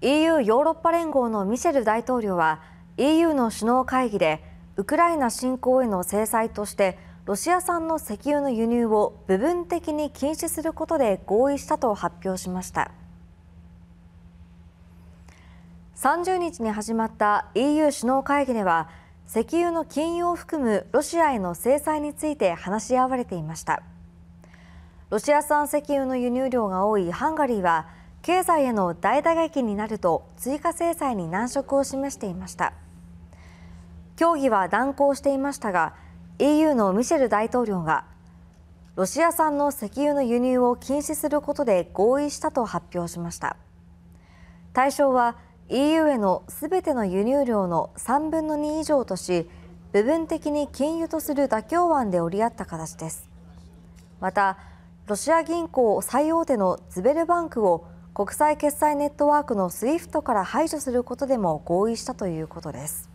EU ヨーロッパ連合のミシェル大統領は EU の首脳会議でウクライナ侵攻への制裁としてロシア産の石油の輸入を部分的に禁止することで合意したと発表しました30日に始まった EU 首脳会議では石油の禁輸を含むロシアへの制裁について話し合われていましたロシア産石油の輸入量が多いハンガリーは経済への大打撃になると追加制裁に難色を示していました協議は断行していましたが EU のミシェル大統領がロシア産の石油の輸入を禁止することで合意したと発表しました対象は EU へのすべての輸入量の3分の2以上とし部分的に禁輸とする妥協案で折り合った形ですまたロシア銀行最大手のズベルバンクを国際決済ネットワークの SWIFT から排除することでも合意したということです。